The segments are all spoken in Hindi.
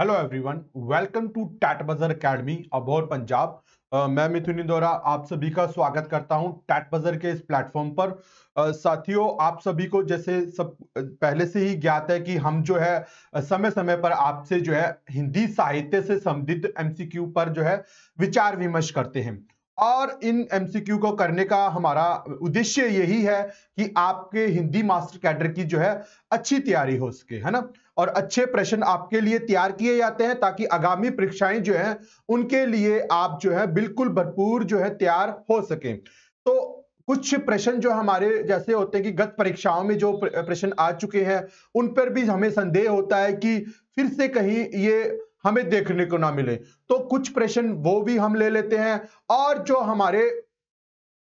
hello everyone welcome to TET buzzer academy Abohar Punjab मैं मिथुन इंदौरा आप सभी का स्वागत करता हूं टैट बजर के इस प्लेटफॉर्म पर uh, साथियों आप सभी को जैसे सब uh, पहले से ही ज्ञात है कि हम जो है uh, समय समय पर आपसे जो है हिंदी साहित्य से संबंधित एमसीक्यू पर जो है विचार विमर्श करते हैं और इन एमसीक्यू को करने का हमारा उद्देश्य यही है कि आपके हिंदी मास्टर कैडर की जो है अच्छी तैयारी हो सके है ना और अच्छे प्रश्न आपके लिए तैयार किए जाते हैं ताकि आगामी परीक्षाएं जो हैं उनके लिए आप जो है बिल्कुल भरपूर जो है तैयार हो सके तो कुछ प्रश्न जो हमारे जैसे होते हैं कि गत परीक्षाओं में जो प्रश्न आ चुके हैं उन पर भी हमें संदेह होता है कि फिर से कहीं ये हमें देखने को ना मिले तो कुछ प्रश्न वो भी हम ले लेते हैं और जो हमारे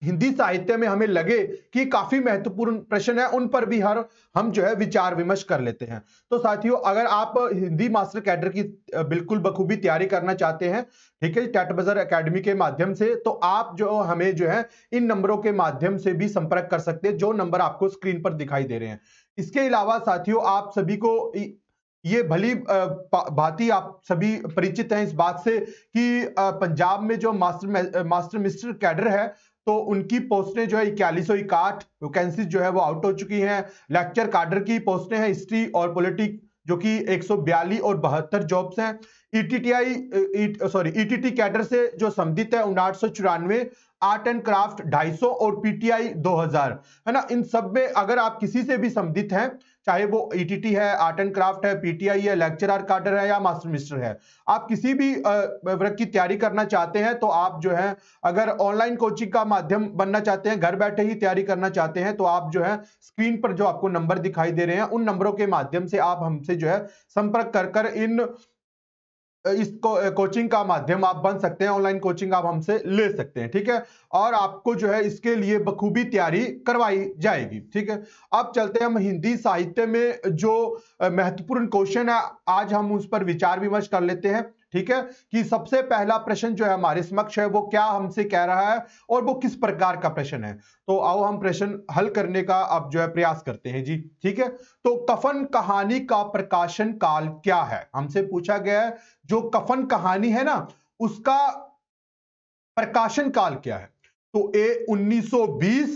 हिंदी साहित्य में हमें लगे कि काफी महत्वपूर्ण प्रश्न है उन पर भी हर हम जो है विचार विमर्श कर लेते हैं तो साथियों अगर आप हिंदी मास्टर कैडर की बिल्कुल बखूबी तैयारी करना चाहते हैं ठीक है टेट बजर अकेडमी के माध्यम से तो आप जो हमें जो है इन नंबरों के माध्यम से भी संपर्क कर सकते हैं जो नंबर आपको स्क्रीन पर दिखाई दे रहे हैं इसके अलावा साथियों आप सभी को ये भली भांति आप सभी परिचित हैं इस बात से कि पंजाब में जो मास्टर मास्टर मिस्टर कैडर है तो उनकी पोस्टें जो है इक्यालीस सौ इकाठ वैकेंसी जो है वो आउट हो चुकी हैं लेक्चर काडर की पोस्टें हैं हिस्ट्री और पॉलिटिक जो कि बयालीस और बहत्तर जॉब्स हैं ईटीटीआई सॉरी ईटीटी कैडर से जो संबंधित है उन्नाठ सौ चौरानवे आर्ट एंड क्राफ्ट 250 और पीटीआई 2000 है ना इन सब में अगर आप किसी से भी संबंधित हैं चाहे वो ईटीटी e है आर्ट एंड क्राफ्ट है पीटीआई है लेक्चरर काडर है या मास्टर मिस्टर है आप किसी भी वर्ग की तैयारी करना चाहते हैं तो आप जो है अगर ऑनलाइन कोचिंग का माध्यम बनना चाहते हैं घर बैठे ही तैयारी करना चाहते हैं तो आप जो है स्क्रीन पर जो आपको नंबर दिखाई दे रहे हैं उन नंबरों के माध्यम से आप हमसे जो है संपर्क कर कर इन इस को, कोचिंग का माध्यम आप बन सकते हैं ऑनलाइन कोचिंग आप हमसे ले सकते हैं ठीक है और आपको जो है इसके लिए बखूबी तैयारी करवाई जाएगी ठीक है अब चलते हैं हम हिंदी साहित्य में जो महत्वपूर्ण क्वेश्चन है आज हम उस पर विचार विमर्श कर लेते हैं ठीक है कि सबसे पहला प्रश्न जो है हमारे समक्ष है वो क्या हमसे कह रहा है और वो किस प्रकार का प्रश्न है तो आओ हम प्रश्न हल करने का अब जो है प्रयास करते हैं जी ठीक है तो कफन कहानी का प्रकाशन काल क्या है हमसे पूछा गया है जो कफन कहानी है ना उसका प्रकाशन काल क्या है तो ए 1920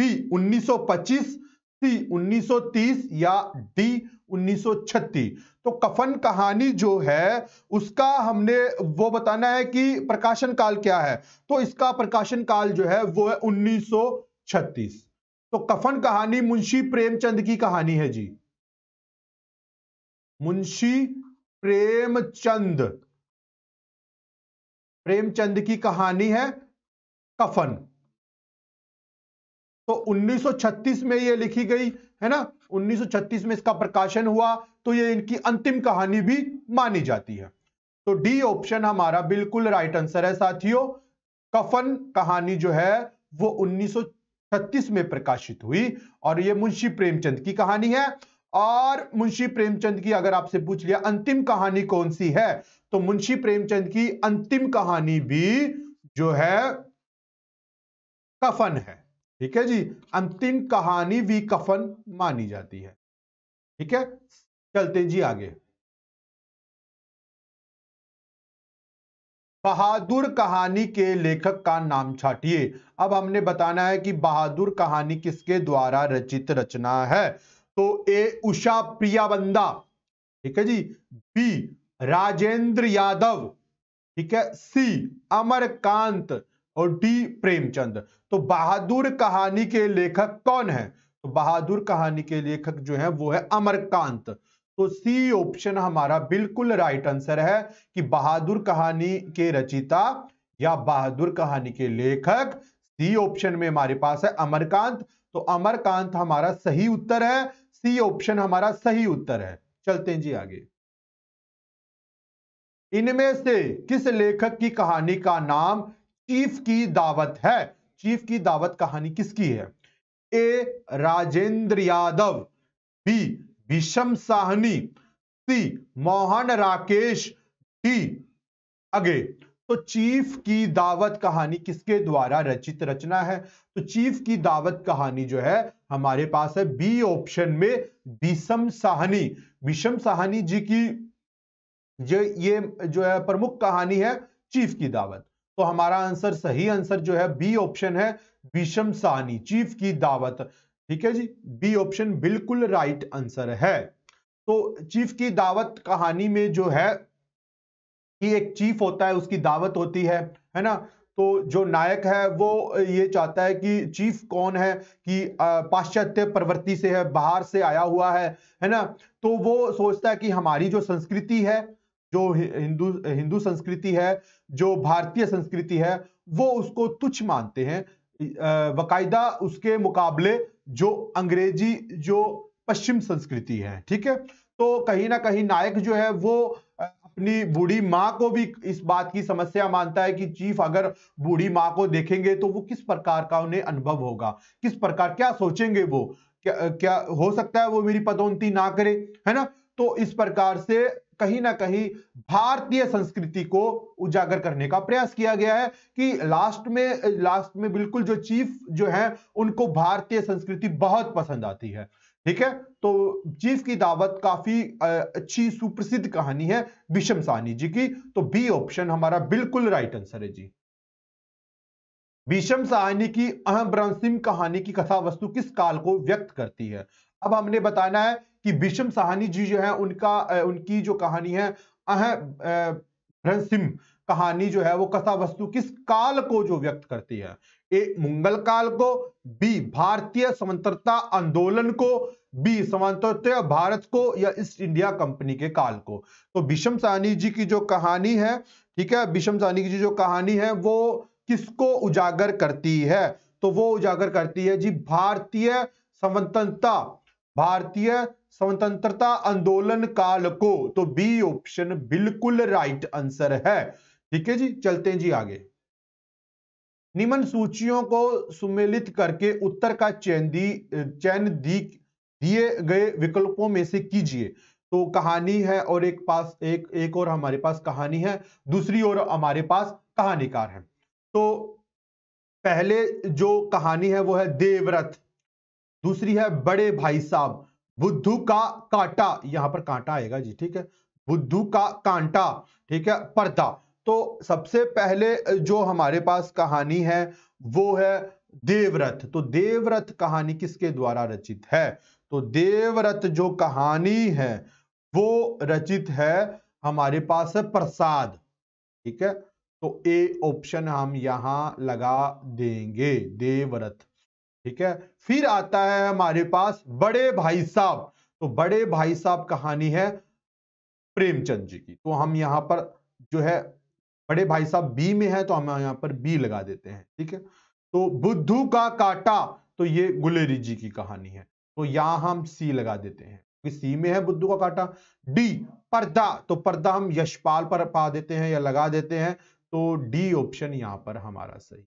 बी 1925 सी 1930 या डी 1936 तो कफन कहानी जो है उसका हमने वो बताना है कि प्रकाशन काल क्या है तो इसका प्रकाशन काल जो है वो है 1936 तो कफन कहानी मुंशी प्रेमचंद की कहानी है जी मुंशी प्रेमचंद प्रेमचंद की कहानी है कफन तो 1936 में यह लिखी गई है ना 1936 में इसका प्रकाशन हुआ तो ये इनकी अंतिम कहानी भी मानी जाती है तो डी ऑप्शन हमारा बिल्कुल राइट आंसर है साथियों कफन कहानी जो है वो 1936 में प्रकाशित हुई और ये मुंशी प्रेमचंद की कहानी है और मुंशी प्रेमचंद की अगर आपसे पूछ लिया अंतिम कहानी कौन सी है तो मुंशी प्रेमचंद की अंतिम कहानी भी जो है कफन है ठीक है जी अंतिम कहानी भी कफन मानी जाती है ठीक है चलते जी आगे बहादुर कहानी के लेखक का नाम छाटिए अब हमने बताना है कि बहादुर कहानी किसके द्वारा रचित रचना है तो ए उषा बंदा ठीक है जी बी राजेंद्र यादव ठीक है सी अमरकांत और डी प्रेमचंद तो बहादुर कहानी के लेखक कौन है तो बहादुर कहानी के लेखक जो है वो है अमरकांत तो सी ऑप्शन हमारा बिल्कुल राइट आंसर है कि बहादुर कहानी के रचिता या बहादुर कहानी के लेखक सी ऑप्शन में हमारे पास है अमरकांत तो अमरकांत हमारा सही उत्तर है सी ऑप्शन हमारा सही उत्तर है चलते हैं जी आगे इनमें से किस लेखक की कहानी का नाम चीफ की दावत है चीफ की दावत कहानी किसकी है ए Rajendra Yadav B Bhisham Sahni C Mohan Rakesh D अगे तो चीफ की दावत कहानी किसके द्वारा रचित रचना है तो चीफ की दावत कहानी जो है हमारे पास है बी ऑप्शन में विषम साहनी विषम साहनी जी की जो ये जो है प्रमुख कहानी है चीफ की दावत तो हमारा आंसर सही आंसर जो है बी ऑप्शन है विषम सहनी चीफ की दावत ठीक है जी बी ऑप्शन बिल्कुल राइट आंसर है तो चीफ की दावत कहानी में जो है कि एक चीफ होता है उसकी दावत होती है है ना तो जो नायक है वो ये चाहता है कि चीफ कौन है कि पाश्चात्य प्रवृत्ति से है बाहर से आया हुआ है है ना तो वो सोचता है कि हमारी जो संस्कृति है जो हिंदू हिंदू संस्कृति है जो भारतीय संस्कृति है वो उसको तुच्छ मानते हैं बाकायदा उसके मुकाबले जो अंग्रेजी जो पश्चिम संस्कृति है ठीक है तो कहीं ना कहीं नायक जो है वो अपनी बूढ़ी माँ को भी इस बात की समस्या मानता है कि चीफ अगर बूढ़ी माँ को देखेंगे तो वो किस प्रकार का उन्हें अनुभव होगा किस प्रकार क्या सोचेंगे वो क्या क्या हो सकता है वो मेरी पदोन्नति ना करे है ना तो इस प्रकार से कहीं ना कहीं भारतीय संस्कृति को उजागर करने का प्रयास किया गया है कि लास्ट में लास्ट में बिल्कुल जो चीफ जो है उनको भारतीय संस्कृति बहुत पसंद आती है ठीक है तो चीफ की दावत काफी अच्छी सुप्रसिद्ध कहानी है विषम सहनी जी की तो बी ऑप्शन हमारा बिल्कुल राइट आंसर है जी विषम सहनी की अहम ब्रंसिम कहानी की कथा वस्तु किस काल को व्यक्त करती है अब हमने बताना है कि बिशम सहानी जी जो है उनका उनकी जो कहानी है अह कहानी जो है वो कथा वस्तु किस काल को जो व्यक्त करती है ए मुगल काल को बी भारतीय स्वतंत्रता आंदोलन को बी स्वतंत्रता भारत को या ईस्ट इंडिया कंपनी के काल को तो भीषम सहानी जी की जो कहानी है ठीक है विषम सहानी जी जो कहानी है वो किसको उजागर करती है तो वो उजागर करती है जी भारतीय स्वतंत्रता भारतीय स्वतंत्रता आंदोलन काल को तो बी ऑप्शन बिल्कुल राइट आंसर है ठीक है जी चलते हैं जी आगे निम्न सूचियों को सुमेलित करके उत्तर का चयन दी चयन दी दिए गए विकल्पों में से कीजिए तो कहानी है और एक पास एक एक और हमारे पास कहानी है दूसरी ओर हमारे पास कहानीकार है तो पहले जो कहानी है वो है देवरथ दूसरी है बड़े भाई साहब बुद्धू का कांटा यहां पर कांटा आएगा जी ठीक है बुद्धू का कांटा ठीक है पर्दा तो सबसे पहले जो हमारे पास कहानी है वो है देवरथ तो देवरथ कहानी किसके द्वारा रचित है तो देवरथ जो कहानी है वो रचित है हमारे पास है प्रसाद ठीक है तो ए ऑप्शन हम यहां लगा देंगे देवरथ ठीक है फिर आता है हमारे पास बड़े भाई साहब तो बड़े भाई साहब कहानी है प्रेमचंद जी की तो हम यहाँ पर जो है बड़े भाई साहब बी में है तो हम यहाँ पर बी लगा देते हैं ठीक है तो बुद्धू का काटा तो ये गुलेरी जी की कहानी है तो यहां हम सी लगा देते हैं क्योंकि सी में है बुद्धू का काटा डी पर्दा तो पर्दा हम यशपाल पर पा देते हैं या लगा देते हैं तो डी ऑप्शन यहां पर हमारा सही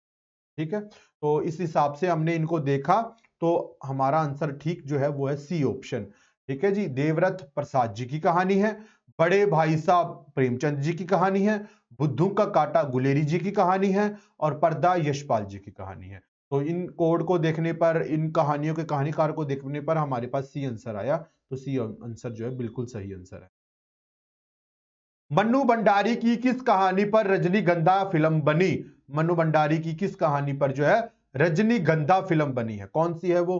ठीक है तो इस हिसाब से हमने इनको देखा तो हमारा आंसर ठीक जो है वो है सी ऑप्शन ठीक है जी देवरथ प्रसाद जी की कहानी है बड़े भाई साहब प्रेमचंद जी की कहानी है बुद्धू का काटा गुलेरी जी की कहानी है और पर्दा यशपाल जी की कहानी है तो इन कोड को देखने पर इन कहानियों के कहानीकार को देखने पर हमारे पास सी आंसर आया तो सी अं, आंसर जो है बिल्कुल सही आंसर है मन्नू भंडारी की किस कहानी पर रजनीगंधा फिल्म बनी मनु भंडारी की किस कहानी पर जो है रजनीगंधा फिल्म बनी है कौन सी है वो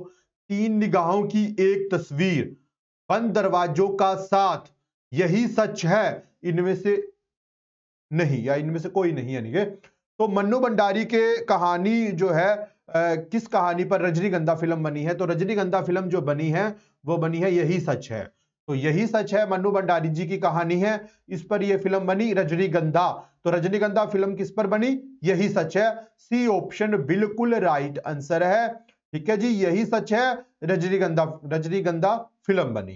तीन निगाहों की एक तस्वीर बंद दरवाजों का साथ यही सच है इनमें से नहीं या इनमें से कोई नहीं यानी कि तो मनु भंडारी के कहानी जो है आ, किस कहानी पर रजनीगंधा फिल्म बनी है तो रजनीगंधा फिल्म जो बनी है वो बनी है यही सच है तो यही सच है मनु भंडारी जी की कहानी है इस पर यह फिल्म बनी रजनीगंधा तो रजनीगंधा फिल्म किस पर बनी यही सच है सी ऑप्शन बिल्कुल राइट आंसर है ठीक है जी यही सच है रजनीगंधा रजनीगंधा फिल्म बनी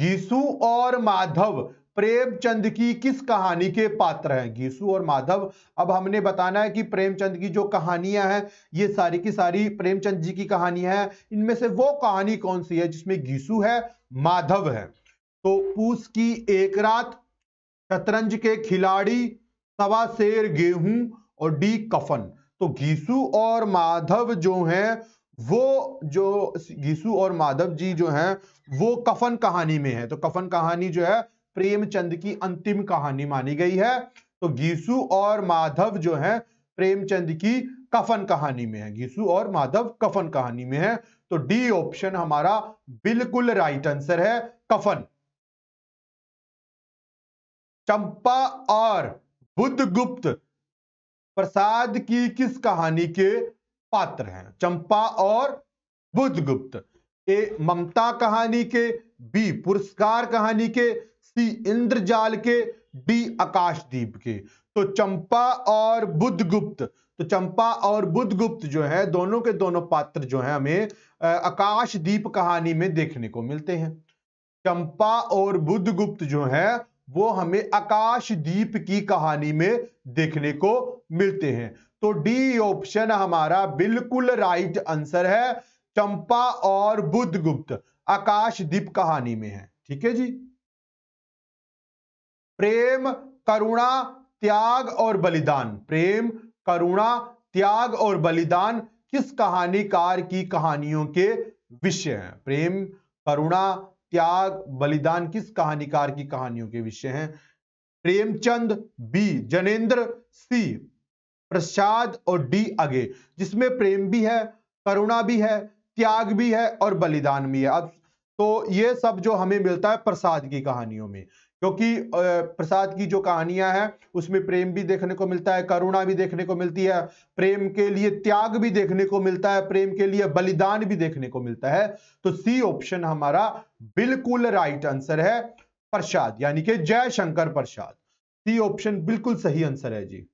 गीसू और माधव प्रेमचंद की किस कहानी के पात्र हैं गीसु और माधव अब हमने बताना है कि प्रेमचंद की जो कहानियां हैं ये सारी की सारी प्रेमचंद जी की कहानियां हैं इनमें से वो कहानी कौन सी है जिसमें गीसु है माधव है तो पूस की एक रात शतरंज के खिलाड़ी सवा शेर गेहूं और डी कफन तो गीसु और माधव जो हैं वो जो गीसु और माधव जी जो हैं वो कफन कहानी में है तो कफन कहानी जो है प्रेमचंद की अंतिम कहानी मानी गई है तो गीसु और माधव जो है प्रेमचंद की कफन कहानी में है गीसु और माधव कफन कहानी में है तो डी ऑप्शन हमारा बिल्कुल राइट आंसर है कफन चंपा और बुद्धगुप्त प्रसाद की किस कहानी के पात्र हैं चंपा और बुद्धगुप्त ए ममता कहानी के बी पुरस्कार कहानी के सी इंद्रजाल के डी आकाशदीप के तो चंपा और बुद्धगुप्त तो चंपा और बुद्धगुप्त जो है दोनों के दोनों पात्र जो है हमें आकाशदीप कहानी में देखने को मिलते हैं चंपा और बुद्धगुप्त जो है वो हमें आकाशदीप की कहानी में देखने को मिलते हैं तो डी ऑप्शन हमारा बिल्कुल राइट आंसर है चंपा और बुद्धगुप्त आकाशदीप कहानी में है ठीक है जी प्रेम करुणा त्याग और बलिदान प्रेम करुणा त्याग और बलिदान किस कहानीकार की कहानियों के विषय हैं प्रेम करुणा त्याग बलिदान किस कहानीकार की कहानियों के विषय हैं प्रेमचंद बी जनेन्द्र सी प्रसाद और डी अगे जिसमें प्रेम भी है करुणा भी है त्याग भी है और बलिदान भी है अब तो ये सब जो हमें मिलता है प्रसाद की कहानियों में क्योंकि प्रसाद की जो कहानियां हैं उसमें प्रेम भी देखने को मिलता है करुणा भी देखने को मिलती है प्रेम के लिए त्याग भी देखने को मिलता है प्रेम के लिए बलिदान भी देखने को मिलता है तो सी ऑप्शन हमारा बिल्कुल राइट आंसर है प्रसाद यानी कि जय शंकर प्रसाद सी ऑप्शन बिल्कुल सही आंसर है जी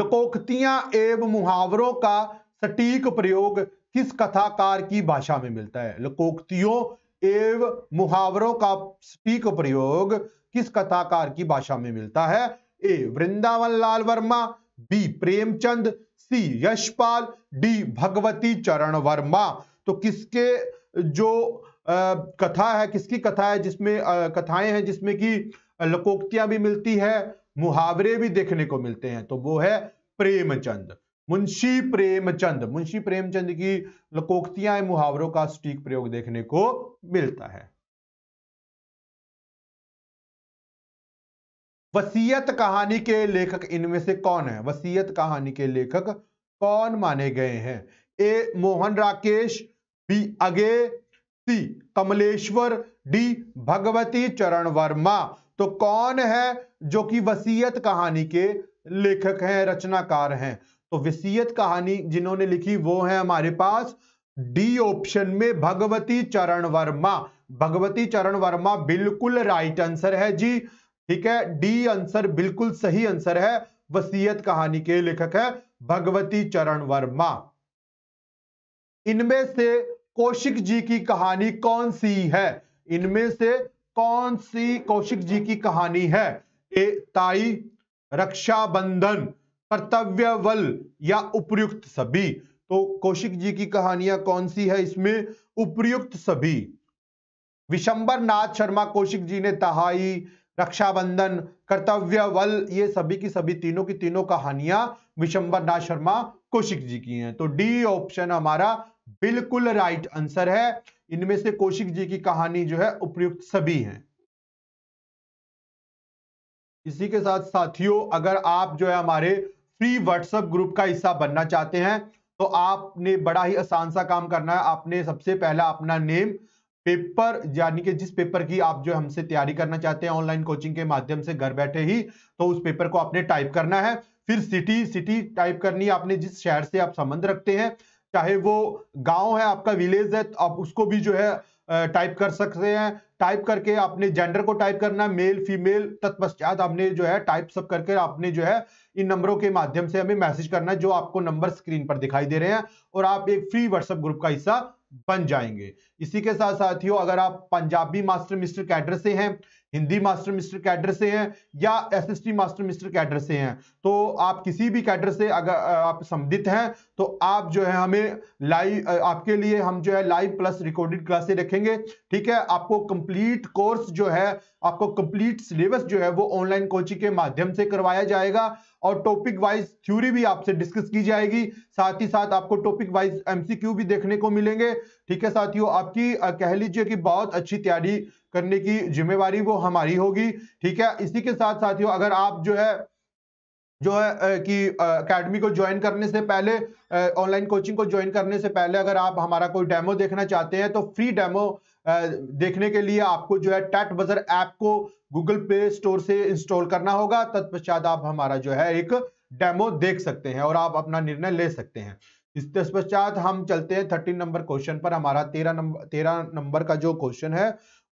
लकोक्तियां एवं मुहावरों का सटीक प्रयोग किस कथाकार की भाषा में मिलता है लकोक्तियों एवं मुहावरों का स्पीक प्रयोग किस कथाकार की भाषा में मिलता है A Vrindavan Lal Verma B Premchand C Yashpal D Bhagwati Charan Verma तो किसके जो आ, कथा है किसकी कथा है जिसमें कथाएं हैं जिसमें कि लकोक्तियां भी मिलती है मुहावरे भी देखने को मिलते हैं तो वो है प्रेमचंद मुंशी प्रेमचंद मुंशी प्रेमचंद की लकोक्तियां मुहावरों का सटीक प्रयोग देखने को मिलता है वसीयत कहानी के लेखक इनमें से कौन है वसीयत कहानी के लेखक कौन माने गए हैं ए मोहन राकेश बी अगे सी कमलेश्वर डी भगवती चरण वर्मा तो कौन है जो कि वसीयत कहानी के लेखक हैं रचनाकार हैं तो विसियत कहानी जिन्होंने लिखी वो है हमारे पास डी ऑप्शन में भगवती चरण वर्मा भगवती चरण वर्मा बिल्कुल राइट आंसर है जी ठीक है डी आंसर बिल्कुल सही आंसर है वसीयत कहानी के लेखक है भगवती चरण वर्मा इनमें से कौशिक जी की कहानी कौन सी है इनमें से कौन सी कौशिक जी की कहानी है ए ताई रक्षाबंधन कर्तव्य बल या उपयुक्त सभी तो कौशिक जी की कहानियां कौन सी है इसमें उपयुक्त सभी विशंबर नाथ शर्मा कौशिक जी ने तहाई रक्षाबंधन कर्तव्य वल ये सभी की सभी तीनों की तीनों कहानियां विशंबर नाथ शर्मा कौशिक जी की हैं तो डी ऑप्शन हमारा बिल्कुल राइट आंसर है इनमें से कौशिक जी की कहानी जो है उपयुक्त सभी है इसी के साथ साथियों अगर आप जो है हमारे फ्री व्हाट्सएप ग्रुप का हिस्सा बनना चाहते हैं तो आपने बड़ा ही आसान सा काम करना है आपने सबसे पहला अपना नेम पेपर यानी कि जिस पेपर की आप जो हमसे तैयारी करना चाहते हैं ऑनलाइन कोचिंग के माध्यम से घर बैठे ही तो उस पेपर को आपने टाइप करना है फिर सिटी सिटी टाइप करनी है आपने जिस शहर से आप संबंध रखते हैं चाहे वो गांव है आपका विलेज है तो आप उसको भी जो है टाइप कर सकते हैं टाइप करके आपने जेंडर को टाइप करना है मेल फीमेल तत्पश्चात आपने जो है टाइप सब करके आपने जो है इन नंबरों के माध्यम से हमें मैसेज करना है जो आपको नंबर स्क्रीन पर दिखाई दे रहे हैं और आप एक फ्री व्हाट्सएप ग्रुप का हिस्सा बन जाएंगे इसी के साथ साथियों अगर आप पंजाबी मास्टर मिस्टर कैडर से हैं हिंदी मास्टर मिस्टर कैडर से हैं या एसएसटी मास्टर मिस्टर कैडर से हैं तो आप किसी भी कैडर से अगर आप संबंधित हैं तो आप जो है हमें लाइव आपके लिए हम जो है लाइव प्लस रिकॉर्डेड क्लासे रखेंगे ठीक है आपको कंप्लीट कोर्स जो है आपको कंप्लीट सिलेबस जो है वो ऑनलाइन कोचिंग के माध्यम से करवाया जाएगा और टॉपिक वाइज थ्योरी भी आपसे डिस्कस की जाएगी साथ ही साथ आपको टॉपिक वाइज एमसीक्यू भी देखने को मिलेंगे ठीक है साथियों आपकी कह लीजिए कि बहुत अच्छी तैयारी करने की जिम्मेवारी वो हमारी होगी ठीक है इसी के साथ साथियों अगर आप जो है जो है कि अकेडमी को ज्वाइन करने से पहले ऑनलाइन कोचिंग को ज्वाइन करने से पहले अगर आप हमारा कोई डेमो देखना चाहते हैं तो फ्री डेमो देखने के लिए आपको जो है टैट बजर ऐप को गूगल प्ले स्टोर से इंस्टॉल करना होगा तत्पश्चात आप हमारा जो है एक डेमो देख सकते हैं और आप अपना निर्णय ले सकते हैं इस तत्पश्चात हम चलते हैं थर्टीन नंबर क्वेश्चन पर हमारा तेरह नंबर तेरह नंबर का जो क्वेश्चन है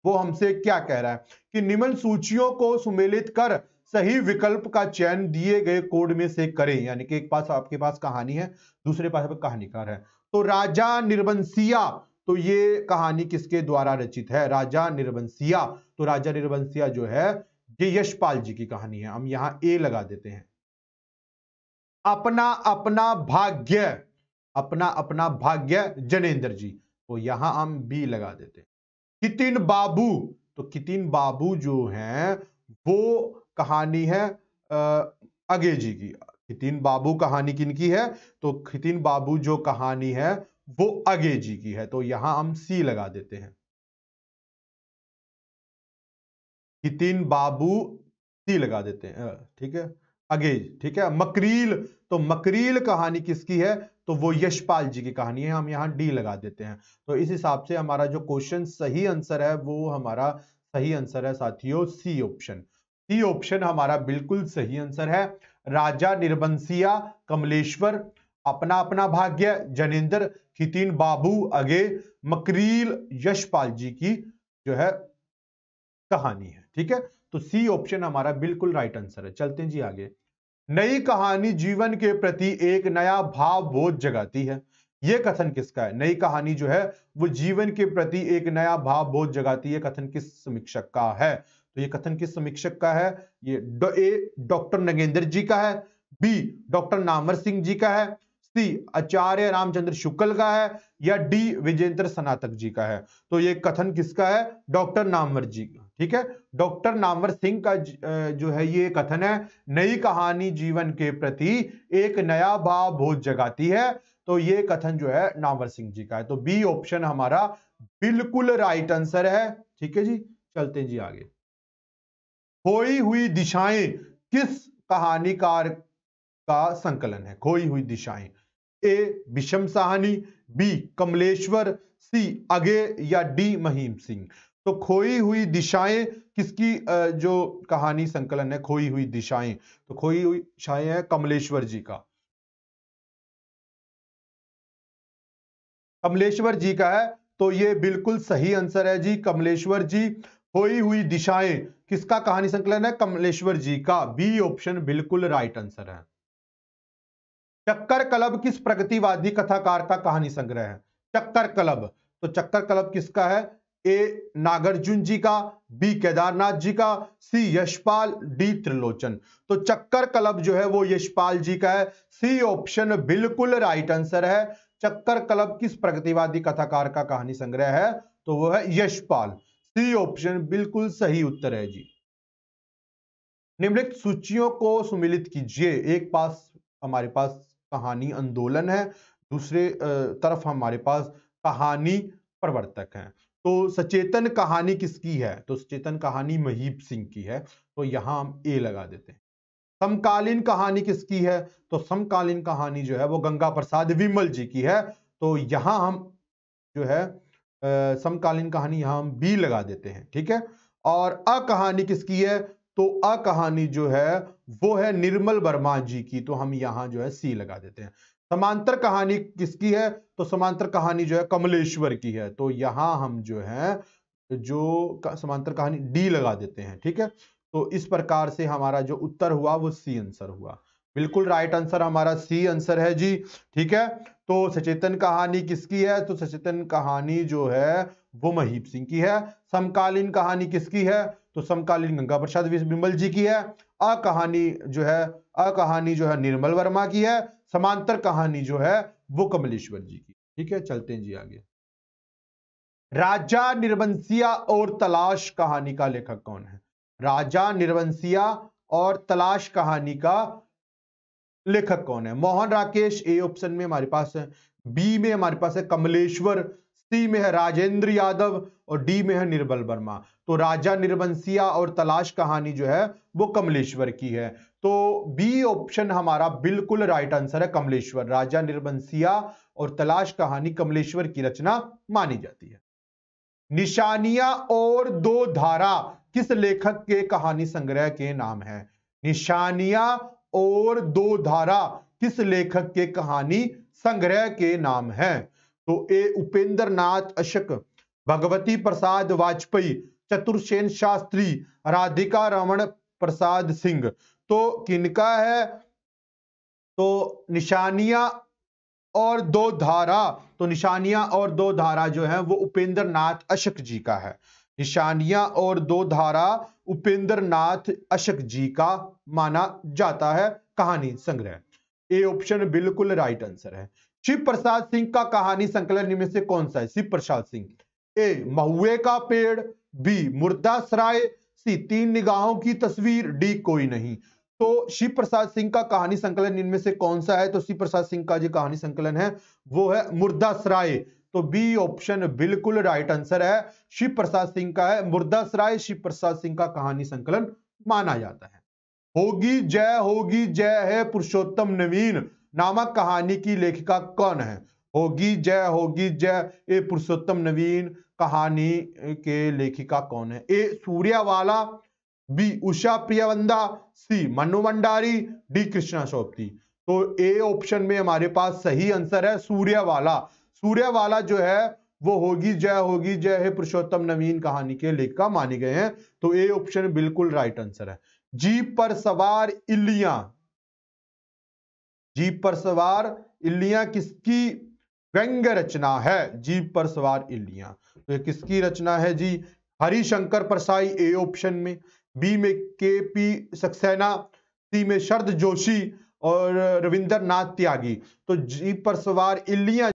वो हमसे क्या कह रहा है कि निम्न सूचियों को सुमेलित कर सही विकल्प का चयन दिए गए कोड में से करें यानी कि एक पास आपके पास कहानी है दूसरे पास कहानीकार है तो राजा निर्वंसिया तो ये कहानी किसके द्वारा रचित है राजा निर्वंसिया तो राजा निर्वंसिया जो है ये यशपाल जी की कहानी है हम यहां ए लगा देते हैं अपना अपना भाग्य अपना अपना भाग्य जनेन्द्र जी तो यहां हम बी लगा देते हैं कितिन बाबू तो कितिन बाबू जो हैं वो कहानी है अगे जी की कितिन बाबू कहानी किनकी है तो कितिन बाबू जो कहानी है वो अगे जी की है तो यहां हम सी लगा देते हैं नितिन बाबू सी लगा देते हैं ठीक है अगे ठीक है मकरील तो मकरील कहानी किसकी है तो वो यशपाल जी की कहानी है हम यहां डी लगा देते हैं तो इस हिसाब से हमारा जो क्वेश्चन सही आंसर है वो हमारा सही आंसर है साथियों सी ऑप्शन सी ऑप्शन हमारा बिल्कुल सही आंसर है राजा निर्बंसिया कमलेश्वर अपना अपना भाग्य जनेन्द्र हितीन बाबू अगे मकरील यशपाल जी की जो है कहानी है ठीक है तो सी ऑप्शन हमारा बिल्कुल राइट आंसर है चलते हैं जी आगे नई कहानी जीवन के प्रति एक नया भाव बोध जगाती है यह कथन किसका है नई कहानी जो है वो जीवन के प्रति एक नया भाव बोध जगाती है कथन किस समीक्षक का है तो ये कथन किस समीक्षक का है ये डॉक्टर नगेंद्र जी का है बी डॉक्टर नामर सिंह जी का है सी आचार्य रामचंद्र शुक्ल का है या डी विजेंद्र सनातक जी का है तो ये कथन किसका है डॉक्टर नामवर जी का ठीक है डॉक्टर नामवर सिंह का जो है ये कथन है नई कहानी जीवन के प्रति एक नया भाव बोध जगाती है तो ये कथन जो है नामवर सिंह जी का है तो बी ऑप्शन हमारा बिल्कुल राइट आंसर है ठीक है जी चलते हैं जी आगे खोई हुई दिशाएं किस कहानीकार का संकलन है खोई हुई दिशाएं ए विषम साहनी बी कमलेश्वर सी अगे या डी महीम सिंह तो खोई हुई दिशाएं किसकी जो कहानी संकलन है खोई हुई दिशाएं तो खोई हुई दिशाएं है कमलेश्वर जी का कमलेश्वर जी का है तो ये बिल्कुल सही आंसर है जी कमलेश्वर जी खोई हुई दिशाएं किसका कहानी संकलन है कमलेश्वर जी का बी ऑप्शन बिल्कुल राइट आंसर है चक्कर क्लब किस प्रगतिवादी कथाकार का कहानी संग्रह है चक्कर क्लब तो चक्कर क्लब किसका है ए नागार्जुन जी का बी केदारनाथ जी का सी यशपाल डी त्रिलोचन तो चक्कर क्लब जो है वो यशपाल जी का है सी ऑप्शन बिल्कुल राइट आंसर है चक्कर क्लब किस प्रगतिवादी कथाकार का कहानी संग्रह है तो वो है यशपाल सी ऑप्शन बिल्कुल सही उत्तर है जी निम्नलिखित सूचियों को सुमिलित कीजिए एक पास हमारे पास कहानी आंदोलन है दूसरे तरफ हमारे पास कहानी प्रवर्तक हैं तो सचेतन कहानी किसकी है तो सचेतन कहानी महीप सिंह की है तो यहाँ हम ए लगा देते हैं समकालीन कहानी किसकी है तो समकालीन कहानी जो है वो गंगा प्रसाद विमल जी की है तो यहां हम जो है समकालीन कहानी यहाँ हम बी लगा देते हैं ठीक है और अ कहानी किसकी है तो अ कहानी जो है वो है निर्मल वर्मा जी की तो हम यहां जो है सी लगा देते हैं समांतर कहानी किसकी है तो समांतर कहानी जो है कमलेश्वर की है तो यहां हम जो है जो समांतर कहानी डी लगा देते हैं ठीक है तो इस प्रकार से हमारा जो उत्तर हुआ वो सी आंसर हुआ बिल्कुल राइट आंसर हमारा सी आंसर है जी ठीक है तो सचेतन कहानी किसकी है तो सचेतन कहानी जो है वो महीप सिंह की है समकालीन कहानी किसकी है तो समकालीन गंगा प्रसाद बिमल जी की है आ कहानी जो है आ कहानी जो है निर्मल वर्मा की है समांतर कहानी जो है वो कमलेश्वर जी की ठीक है चलते हैं जी आगे राजा निर्वंसिया और तलाश कहानी का लेखक कौन है राजा निर्वंशिया और तलाश कहानी का लेखक कौन है मोहन राकेश ए ऑप्शन में हमारे पास है बी में हमारे पास है कमलेश्वर सी में है राजेंद्र यादव और डी में है निर्बल वर्मा तो राजा निर्वंशिया और तलाश कहानी जो है वो कमलेश्वर की है तो बी ऑप्शन हमारा बिल्कुल राइट आंसर है कमलेश्वर राजा निर्वंशिया और तलाश कहानी कमलेश्वर की रचना मानी जाती है निशानिया और दो धारा किस लेखक के कहानी संग्रह के नाम है निशानिया और दो धारा किस लेखक के कहानी संग्रह के नाम है तो ए उपेंद्र नाथ अशक भगवती प्रसाद वाजपेयी चतुर्सेन शास्त्री राधिका रमन प्रसाद सिंह तो किनका है तो निशानिया और दो धारा तो निशानिया और दो धारा जो है वो उपेंद्र नाथ अशक जी का है निशानिया और दो धारा उपेंद्र नाथ अशक जी का माना जाता है कहानी संग्रह ए ऑप्शन बिल्कुल राइट आंसर है शिव प्रसाद सिंह का कहानी संकलन इनमें से कौन सा है शिव प्रसाद सिंह ए महुए का पेड़ बी मुर्दा सराय सी तीन निगाहों की तस्वीर डी कोई नहीं तो शिव प्रसाद सिंह का कहानी संकलन इनमें से कौन सा है तो शिव प्रसाद सिंह का जो कहानी संकलन है वो है मुर्दा सराय तो बी ऑप्शन बिल्कुल राइट आंसर है शिव प्रसाद सिंह का है मुर्दा सराय शिव प्रसाद सिंह का कहानी संकलन माना जाता है होगी जय होगी जय है पुरुषोत्तम नवीन नामक कहानी की लेखिका कौन है होगी जय होगी जय ए पुरुषोत्तम नवीन कहानी के लेखिका कौन है ए वाला B Usha Priyamvada C Mannu Bhandari D Krishna Sobti तो ए ऑप्शन में हमारे पास सही आंसर है सूर्यावाला सूर्यवाला जो है वो होगी जय होगी जय हे पुरुषोत्तम नवीन कहानी के लेखिका माने गए हैं तो ए ऑप्शन बिल्कुल राइट आंसर है जीप पर सवार इलिया जीप पर सवार इल्लियां किसकी व्यंग्य रचना है जीप पर सवार इल्लियां तो ये किसकी रचना है जी हरिशंकर परसाई ए ऑप्शन में बी में के पी सक्सेना सी में शरद जोशी और रविंद्रनाथ त्यागी तो जीप पर सवार इल्लियां